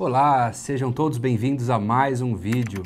Olá, sejam todos bem-vindos a mais um vídeo.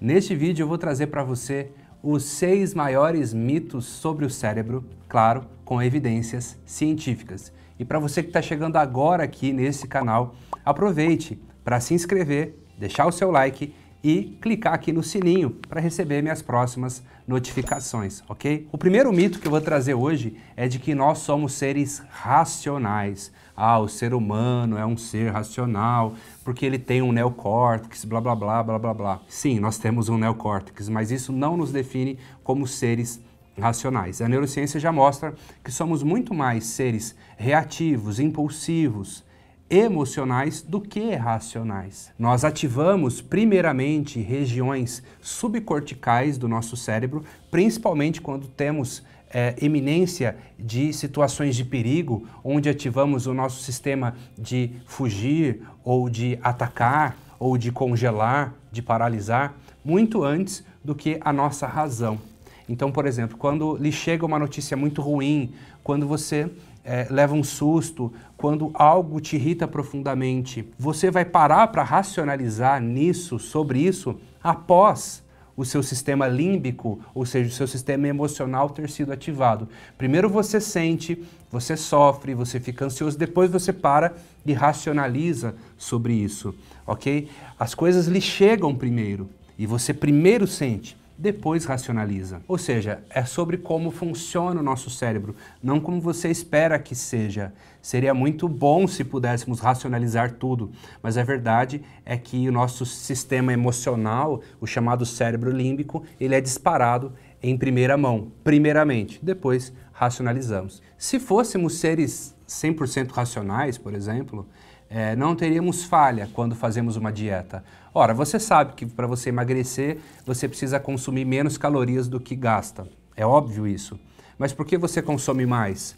Neste vídeo eu vou trazer para você os seis maiores mitos sobre o cérebro, claro, com evidências científicas. E para você que está chegando agora aqui nesse canal, aproveite para se inscrever, deixar o seu like e clicar aqui no sininho para receber minhas próximas notificações, ok? O primeiro mito que eu vou trazer hoje é de que nós somos seres racionais. Ah, o ser humano é um ser racional porque ele tem um neocórtex, blá blá blá blá blá blá. Sim, nós temos um neocórtex, mas isso não nos define como seres racionais. A neurociência já mostra que somos muito mais seres reativos, impulsivos, emocionais do que racionais. Nós ativamos primeiramente regiões subcorticais do nosso cérebro, principalmente quando temos é, eminência de situações de perigo, onde ativamos o nosso sistema de fugir ou de atacar ou de congelar, de paralisar, muito antes do que a nossa razão. Então, por exemplo, quando lhe chega uma notícia muito ruim, quando você é, leva um susto, quando algo te irrita profundamente, você vai parar para racionalizar nisso, sobre isso, após o seu sistema límbico, ou seja, o seu sistema emocional ter sido ativado. Primeiro você sente, você sofre, você fica ansioso, depois você para e racionaliza sobre isso, ok? As coisas lhe chegam primeiro e você primeiro sente depois racionaliza. Ou seja, é sobre como funciona o nosso cérebro, não como você espera que seja. Seria muito bom se pudéssemos racionalizar tudo, mas a verdade é que o nosso sistema emocional, o chamado cérebro límbico, ele é disparado em primeira mão, primeiramente, depois racionalizamos. Se fôssemos seres 100% racionais, por exemplo, é, não teríamos falha quando fazemos uma dieta. Ora, você sabe que para você emagrecer, você precisa consumir menos calorias do que gasta. É óbvio isso. Mas por que você consome mais?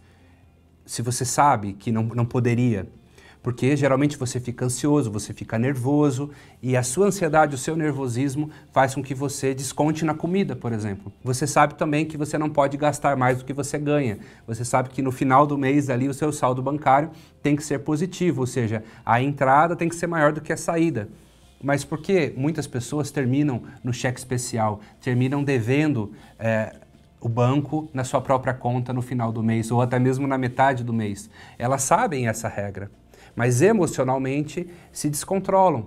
Se você sabe que não, não poderia. Porque geralmente você fica ansioso, você fica nervoso e a sua ansiedade, o seu nervosismo faz com que você desconte na comida, por exemplo. Você sabe também que você não pode gastar mais do que você ganha. Você sabe que no final do mês ali o seu saldo bancário tem que ser positivo, ou seja, a entrada tem que ser maior do que a saída. Mas por que muitas pessoas terminam no cheque especial, terminam devendo é, o banco na sua própria conta no final do mês ou até mesmo na metade do mês? Elas sabem essa regra mas emocionalmente se descontrolam.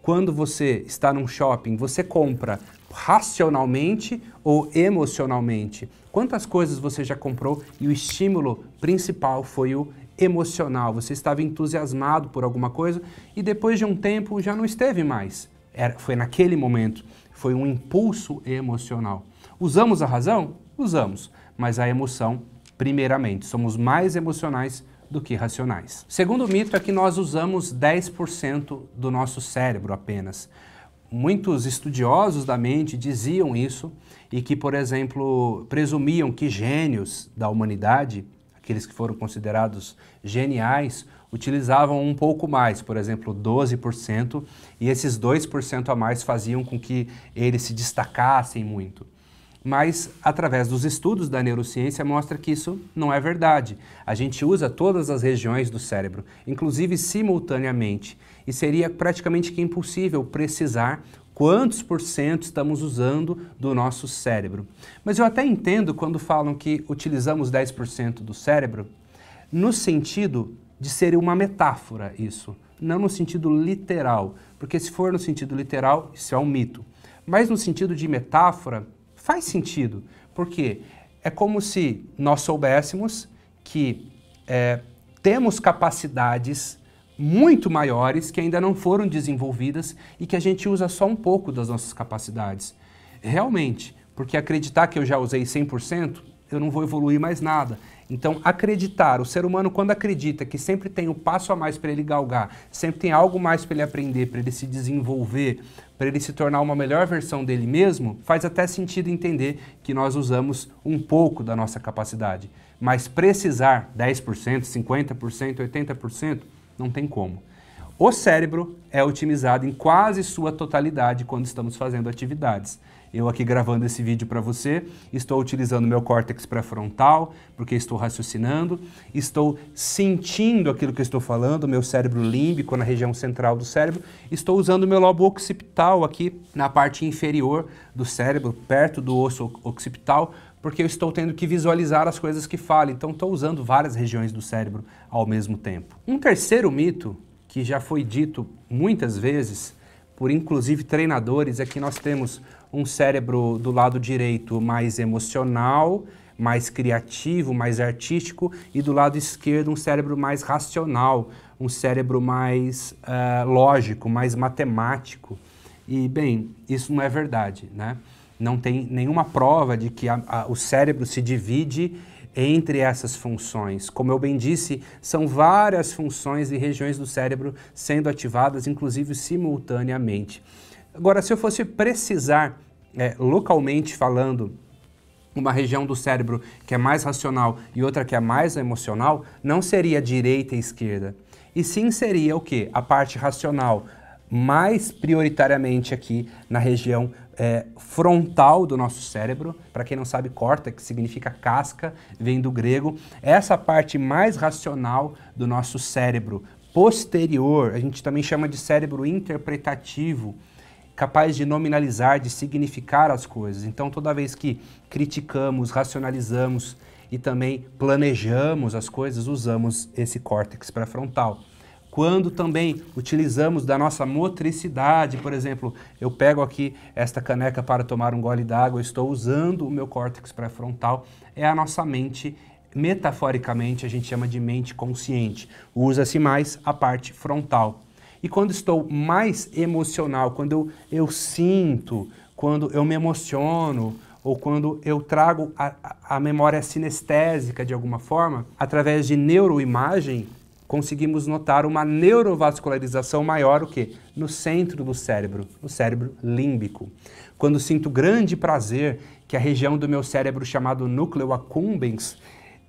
Quando você está num shopping, você compra racionalmente ou emocionalmente? Quantas coisas você já comprou e o estímulo principal foi o emocional? Você estava entusiasmado por alguma coisa e depois de um tempo já não esteve mais. Era, é, foi naquele momento, foi um impulso emocional. Usamos a razão? Usamos, mas a emoção primeiramente. Somos mais emocionais do que racionais. O segundo mito é que nós usamos 10% do nosso cérebro apenas. Muitos estudiosos da mente diziam isso e que, por exemplo, presumiam que gênios da humanidade, aqueles que foram considerados geniais, utilizavam um pouco mais, por exemplo, 12%, e esses 2% a mais faziam com que eles se destacassem muito mas através dos estudos da neurociência mostra que isso não é verdade. A gente usa todas as regiões do cérebro, inclusive simultaneamente, e seria praticamente que impossível precisar quantos por cento estamos usando do nosso cérebro. Mas eu até entendo quando falam que utilizamos 10% do cérebro no sentido de ser uma metáfora isso, não no sentido literal, porque se for no sentido literal, isso é um mito. Mas no sentido de metáfora, faz sentido, porque é como se nós soubéssemos que é, temos capacidades muito maiores que ainda não foram desenvolvidas e que a gente usa só um pouco das nossas capacidades. Realmente, porque acreditar que eu já usei 100% eu não vou evoluir mais nada. Então, acreditar, o ser humano, quando acredita que sempre tem um passo a mais para ele galgar, sempre tem algo mais para ele aprender, para ele se desenvolver, para ele se tornar uma melhor versão dele mesmo, faz até sentido entender que nós usamos um pouco da nossa capacidade. Mas precisar 10%, 50%, 80%, não tem como. O cérebro é otimizado em quase sua totalidade quando estamos fazendo atividades. Eu aqui gravando esse vídeo para você, estou utilizando meu córtex pré-frontal, porque estou raciocinando, estou sentindo aquilo que estou falando, meu cérebro límbico na região central do cérebro, estou usando meu lobo occipital aqui na parte inferior do cérebro, perto do osso occipital, porque eu estou tendo que visualizar as coisas que falo, então estou usando várias regiões do cérebro ao mesmo tempo. Um terceiro mito, que já foi dito muitas vezes, por inclusive treinadores, é que nós temos um cérebro do lado direito mais emocional, mais criativo, mais artístico, e do lado esquerdo um cérebro mais racional, um cérebro mais uh, lógico, mais matemático. E, bem, isso não é verdade, né? Não tem nenhuma prova de que a, a, o cérebro se divide entre essas funções. Como eu bem disse, são várias funções e regiões do cérebro sendo ativadas, inclusive simultaneamente. Agora, se eu fosse precisar, é, localmente falando, uma região do cérebro que é mais racional e outra que é mais emocional, não seria direita e esquerda. E sim seria o que? A parte racional, mais prioritariamente aqui na região é, frontal do nosso cérebro. Para quem não sabe, corta, que significa casca, vem do grego. Essa parte mais racional do nosso cérebro posterior, a gente também chama de cérebro interpretativo capaz de nominalizar, de significar as coisas. Então, toda vez que criticamos, racionalizamos e também planejamos as coisas, usamos esse córtex pré-frontal. Quando também utilizamos da nossa motricidade, por exemplo, eu pego aqui esta caneca para tomar um gole d'água, estou usando o meu córtex pré-frontal, é a nossa mente metaforicamente a gente chama de mente consciente. Usa-se mais a parte frontal. E quando estou mais emocional, quando eu, eu sinto, quando eu me emociono, ou quando eu trago a, a memória sinestésica de alguma forma, através de neuroimagem, conseguimos notar uma neurovascularização maior o quê? no centro do cérebro, no cérebro límbico. Quando sinto grande prazer que a região do meu cérebro chamado núcleo accumbens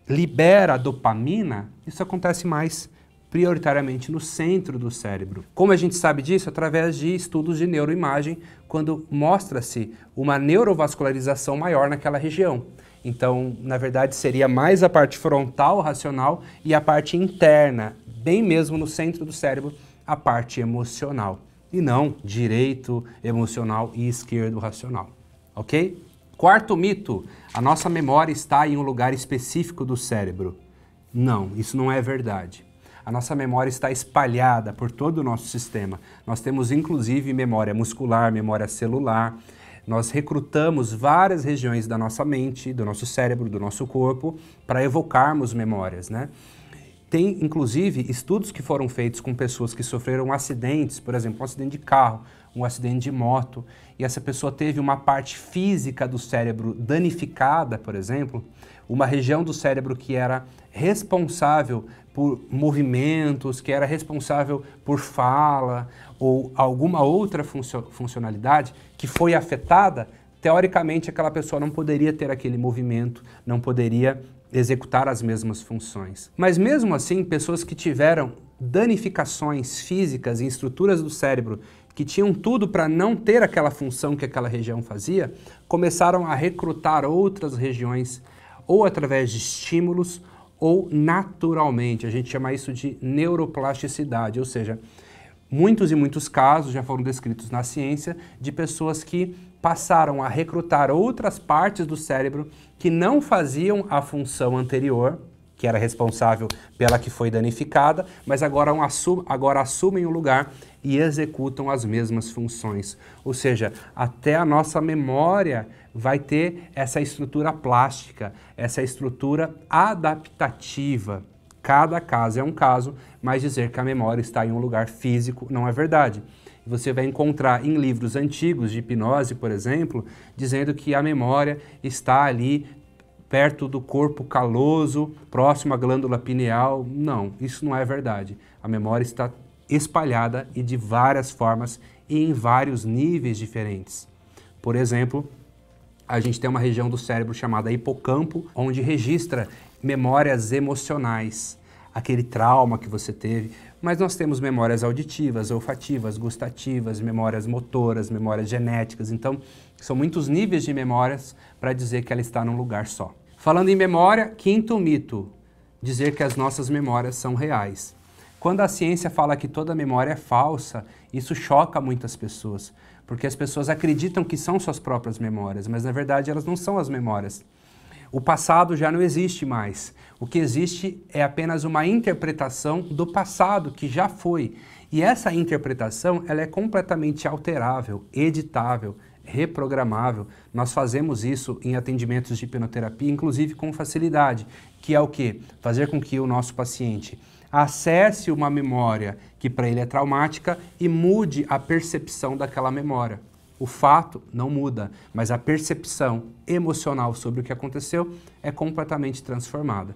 libera dopamina, isso acontece mais prioritariamente no centro do cérebro. Como a gente sabe disso? Através de estudos de neuroimagem, quando mostra-se uma neurovascularização maior naquela região. Então, na verdade, seria mais a parte frontal racional e a parte interna, bem mesmo no centro do cérebro, a parte emocional. E não direito emocional e esquerdo racional. Ok? Quarto mito: a nossa memória está em um lugar específico do cérebro. Não, isso não é verdade. A nossa memória está espalhada por todo o nosso sistema. Nós temos inclusive memória muscular, memória celular. Nós recrutamos várias regiões da nossa mente, do nosso cérebro, do nosso corpo para evocarmos memórias, né? Tem, inclusive, estudos que foram feitos com pessoas que sofreram acidentes, por exemplo, um acidente de carro, um acidente de moto, e essa pessoa teve uma parte física do cérebro danificada, por exemplo, uma região do cérebro que era responsável por movimentos, que era responsável por fala ou alguma outra funcio funcionalidade que foi afetada, teoricamente aquela pessoa não poderia ter aquele movimento, não poderia executar as mesmas funções. Mas mesmo assim, pessoas que tiveram danificações físicas em estruturas do cérebro que tinham tudo para não ter aquela função que aquela região fazia, começaram a recrutar outras regiões ou através de estímulos ou naturalmente. A gente chama isso de neuroplasticidade, ou seja, muitos e muitos casos já foram descritos na ciência de pessoas que passaram a recrutar outras partes do cérebro que não faziam a função anterior, que era responsável pela que foi danificada, mas agora, um assum agora assumem o lugar e executam as mesmas funções. Ou seja, até a nossa memória vai ter essa estrutura plástica, essa estrutura adaptativa. Cada caso é um caso, mas dizer que a memória está em um lugar físico não é verdade. Você vai encontrar em livros antigos de hipnose, por exemplo, dizendo que a memória está ali perto do corpo caloso, próximo à glândula pineal. Não, isso não é verdade. A memória está espalhada e de várias formas e em vários níveis diferentes. Por exemplo, a gente tem uma região do cérebro chamada hipocampo, onde registra memórias emocionais, aquele trauma que você teve, mas nós temos memórias auditivas, olfativas, gustativas, memórias motoras, memórias genéticas. Então, são muitos níveis de memórias para dizer que ela está num lugar só. Falando em memória, quinto mito: dizer que as nossas memórias são reais. Quando a ciência fala que toda memória é falsa, isso choca muitas pessoas, porque as pessoas acreditam que são suas próprias memórias, mas na verdade elas não são as memórias. O passado já não existe mais. O que existe é apenas uma interpretação do passado que já foi. E essa interpretação ela é completamente alterável, editável, reprogramável. Nós fazemos isso em atendimentos de hipnoterapia, inclusive com facilidade, que é o que? Fazer com que o nosso paciente acesse uma memória que para ele é traumática e mude a percepção daquela memória. O fato não muda, mas a percepção emocional sobre o que aconteceu é completamente transformada.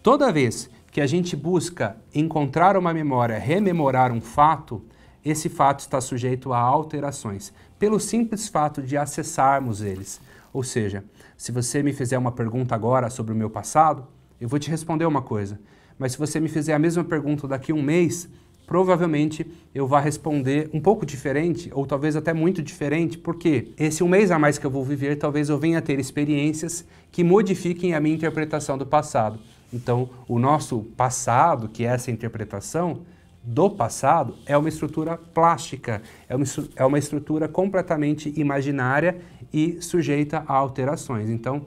Toda vez que a gente busca encontrar uma memória, rememorar um fato, esse fato está sujeito a alterações, pelo simples fato de acessarmos eles. Ou seja, se você me fizer uma pergunta agora sobre o meu passado, eu vou te responder uma coisa. Mas se você me fizer a mesma pergunta daqui a um mês, provavelmente eu vá responder um pouco diferente, ou talvez até muito diferente, porque esse um mês a mais que eu vou viver, talvez eu venha a ter experiências que modifiquem a minha interpretação do passado. Então, o nosso passado, que é essa interpretação do passado, é uma estrutura plástica, é uma, é estrutura completamente imaginária e sujeita a alterações. Então,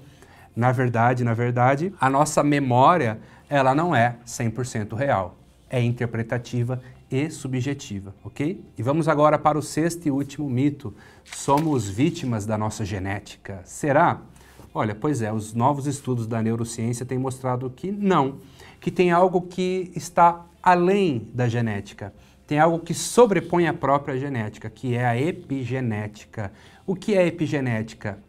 na verdade, na verdade, a nossa memória, ela não é 100% real é interpretativa e subjetiva, ok? E vamos agora para o sexto e último mito: somos vítimas da nossa genética. Será? Olha, pois é, os novos estudos da neurociência têm mostrado que não, que tem algo que está além da genética, tem algo que sobrepõe a própria genética, que é a epigenética. O que é epigenética?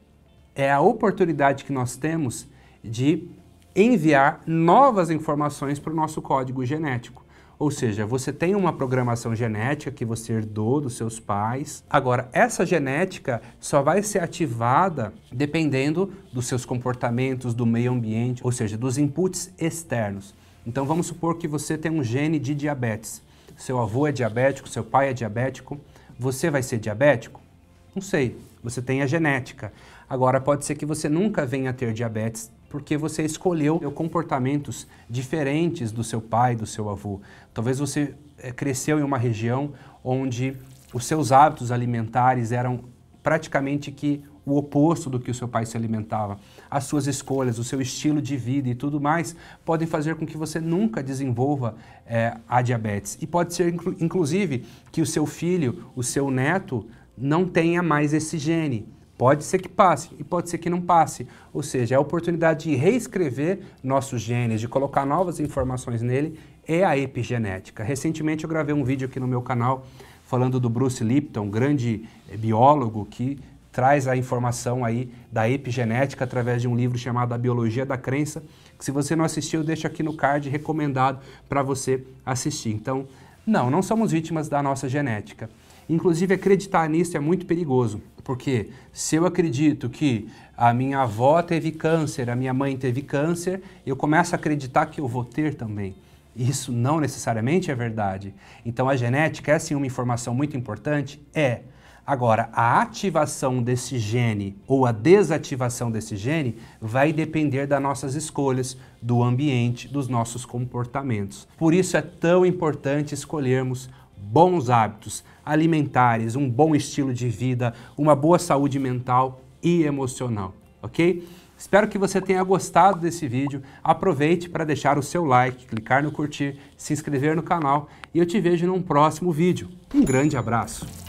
É a oportunidade que nós temos de enviar novas informações para o nosso código genético. Ou seja, você tem uma programação genética que você herdou dos seus pais. Agora, essa genética só vai ser ativada dependendo dos seus comportamentos, do meio ambiente, ou seja, dos inputs externos. Então, vamos supor que você tem um gene de diabetes. Seu avô é diabético, seu pai é diabético. Você vai ser diabético? Não sei. Você tem a genética. Agora, pode ser que você nunca venha a ter diabetes porque você escolheu comportamentos diferentes do seu pai, do seu avô. Talvez você eh, cresceu em uma região onde os seus hábitos alimentares eram praticamente que o oposto do que o seu pai se alimentava. As suas escolhas, o seu estilo de vida e tudo mais podem fazer com que você nunca desenvolva é, a diabetes. E pode ser, inclu inclusive, que o seu filho, o seu neto, não tenha mais esse gene. Pode ser que passe e pode ser que não passe. Ou seja, é a oportunidade de reescrever nossos genes, de colocar novas informações nele, é a epigenética. Recentemente eu gravei um vídeo aqui no meu canal falando do Bruce Lipton, um grande eh, biólogo que traz a informação aí da epigenética através de um livro chamado A Biologia da Crença, que se você não assistiu, eu deixo aqui no card recomendado para você assistir. Então, não, não somos vítimas da nossa genética. Inclusive, acreditar nisso é muito perigoso, porque se eu acredito que a minha avó teve câncer, a minha mãe teve câncer, eu começo a acreditar que eu vou ter também. Isso não necessariamente é verdade. Então, a genética é sim uma informação muito importante? É. Agora, a ativação desse gene ou a desativação desse gene vai depender das nossas escolhas, do ambiente, dos nossos comportamentos. Por isso é tão importante escolhermos bons hábitos alimentares, um bom estilo de vida, uma boa saúde mental e emocional, ok? Espero que você tenha gostado desse vídeo. Aproveite para deixar o seu like, clicar no curtir, se inscrever no canal e eu te vejo num próximo vídeo. Um grande abraço!